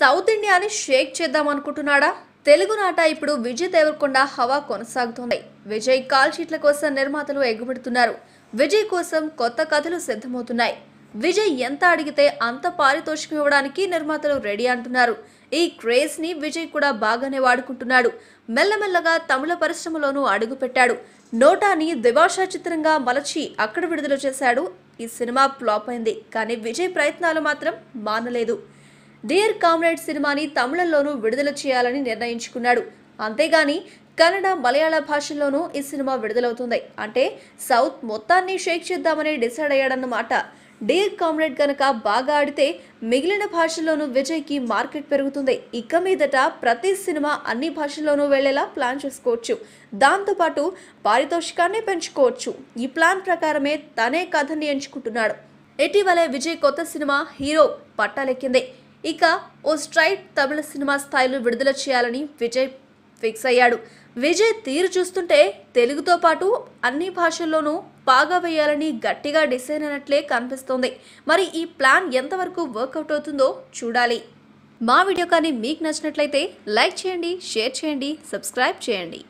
south ఇండియాని షేక్ చేద్దాం అనుకుంటున్నాడా నాట ఇప్పుడు విజయ్ దేవరకొండ హవా కొనసాగుతుంది విజయ్ కాల్ షీట్ల కోసం నిర్మాతలు ఎగుబడుతున్నారు విజయ్ కోసం కొత్త కథలు సిద్ధమవుతున్నాయి విజయ్ ఎంత అడిగితే అంత పారితోషికం ఇవ్వడానికి నిర్మాతలు రెడీ అంటున్నారు ఈ క్రేజ్ని విజయ్ కూడా బాగానే వాడుకుంటున్నాడు మెల్లమెల్లగా తమిళ పరిశ్రమలోనూ అడుగుపెట్టాడు నోటాని దివాషా చిత్రంగా మలచి అక్కడ విడుదల చేశాడు ఈ సినిమా ఫ్లాప్ అయింది కానీ విజయ్ ప్రయత్నాలు మాత్రం మానలేదు డియర్ కామ్రేడ్ సినిమాని తమిళంలోనూ విడుదల చేయాలని నిర్ణయించుకున్నాడు అంతేగాని కన్నడ మలయాళ భాషల్లోనూ ఈ సినిమా విడుదలవుతుంది అంటే సౌత్ మొత్తాన్ని షేక్ చేద్దామని డిసైడ్ అయ్యాడన్నమాట డియర్ కామ్రేడ్ కనుక బాగా ఆడితే మిగిలిన భాషల్లోనూ విజయ్కి మార్కెట్ పెరుగుతుంది ఇక మీదట ప్రతి సినిమా అన్ని భాషల్లోనూ వెళ్లేలా ప్లాన్ చేసుకోవచ్చు దాంతోపాటు పారితోషికాన్ని పెంచుకోవచ్చు ఈ ప్లాన్ ప్రకారమే తనే కథని ఎంచుకుంటున్నాడు ఇటీవలే విజయ్ కొత్త సినిమా హీరో పట్టాలెక్కింది ఇక ఓ స్ట్రైట్ తమిళ సినిమా స్థాయిలో విడుదల చేయాలని విజయ్ ఫిక్స్ అయ్యాడు విజయ్ తీరు చూస్తుంటే తెలుగుతో పాటు అన్ని భాషల్లోనూ బాగా వేయాలని గట్టిగా డిసైన్ అయినట్లే కనిపిస్తోంది మరి ఈ ప్లాన్ ఎంతవరకు వర్కౌట్ అవుతుందో చూడాలి మా వీడియో కానీ మీకు నచ్చినట్లయితే లైక్ చేయండి షేర్ చేయండి సబ్స్క్రైబ్ చేయండి